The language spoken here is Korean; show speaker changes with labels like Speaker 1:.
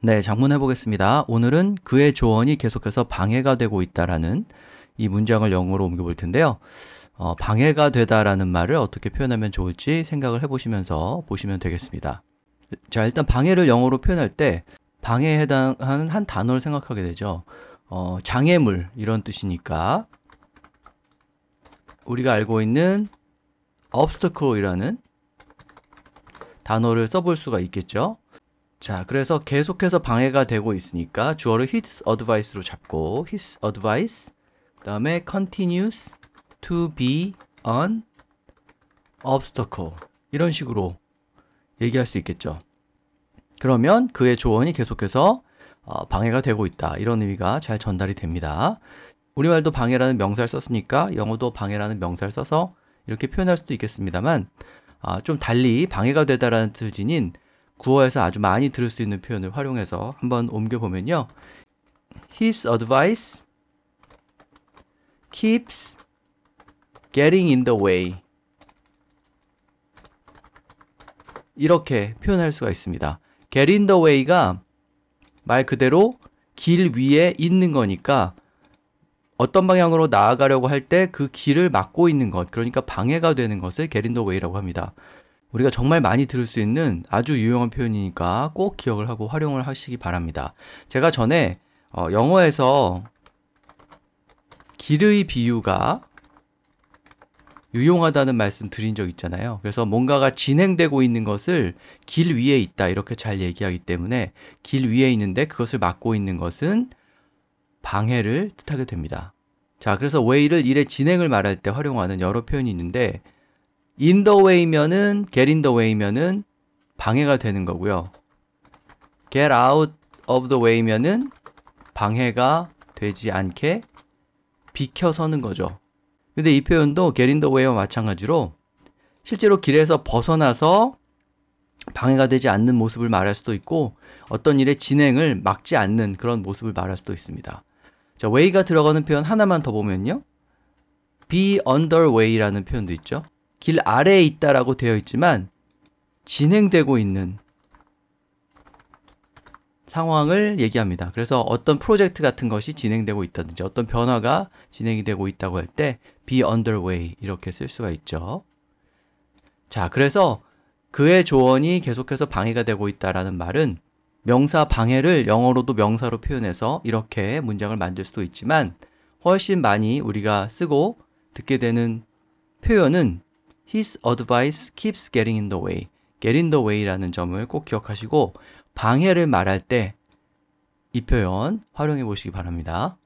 Speaker 1: 네, 장문해 보겠습니다. 오늘은 그의 조언이 계속해서 방해가 되고 있다라는 이 문장을 영어로 옮겨 볼 텐데요. 어, 방해가 되다라는 말을 어떻게 표현하면 좋을지 생각을 해보시면서 보시면 되겠습니다. 자, 일단 방해를 영어로 표현할 때 방해에 해당하는 한 단어를 생각하게 되죠. 어, 장애물 이런 뜻이니까 우리가 알고 있는 obstacle이라는 단어를 써 볼 수가 있겠죠. 자, 그래서 계속해서 방해가 되고 있으니까 주어를 his advice로 잡고 his advice 그다음에 continues to be an obstacle 이런 식으로 얘기할 수 있겠죠. 그러면 그의 조언이 계속해서 어, 방해가 되고 있다. 이런 의미가 잘 전달이 됩니다. 우리말도 방해라는 명사를 썼으니까 영어도 방해라는 명사를 써서 이렇게 표현할 수도 있겠습니다만 아, 좀 달리 방해가 되다라는 뜻인 구어에서 아주 많이 들을 수 있는 표현을 활용해서 한번 옮겨보면요. His advice keeps getting in the way. 이렇게 표현할 수가 있습니다. get in the way가 말 그대로 길 위에 있는 거니까 어떤 방향으로 나아가려고 할 때 그 길을 막고 있는 것, 그러니까 방해가 되는 것을 get in the way라고 합니다. 우리가 정말 많이 들을 수 있는 아주 유용한 표현이니까 꼭 기억을 하고 활용을 하시기 바랍니다. 제가 전에 어, 영어에서 길의 비유가 유용하다는 말씀 드린 적 있잖아요. 그래서 뭔가가 진행되고 있는 것을 길 위에 있다 이렇게 잘 얘기하기 때문에 길 위에 있는데 그것을 막고 있는 것은 방해를 뜻하게 됩니다. 자, 그래서 way를 일의 진행을 말할 때 활용하는 여러 표현이 있는데 인더웨이면은 get in the way면은 방해가 되는 거고요. get out of the way면은 방해가 되지 않게 비켜서는 거죠. 근데 이 표현도 get in the way와 마찬가지로 실제로 길에서 벗어나서 방해가 되지 않는 모습을 말할 수도 있고 어떤 일의 진행을 막지 않는 그런 모습을 말할 수도 있습니다. 자, way가 들어가는 표현 하나만 더 보면요. be underway라는 표현도 있죠. 길 아래에 있다라고 되어 있지만 진행되고 있는 상황을 얘기합니다. 그래서 어떤 프로젝트 같은 것이 진행되고 있다든지 어떤 변화가 진행이 되고 있다고 할 때 be underway 이렇게 쓸 수가 있죠. 자, 그래서 그의 조언이 계속해서 방해가 되고 있다라는 말은 명사 방해를 영어로도 명사로 표현해서 이렇게 문장을 만들 수도 있지만 훨씬 많이 우리가 쓰고 듣게 되는 표현은 His advice keeps getting in the way. get in the way라는 점을 꼭 기억하시고 방해를 말할 때 이 표현 활용해 보시기 바랍니다.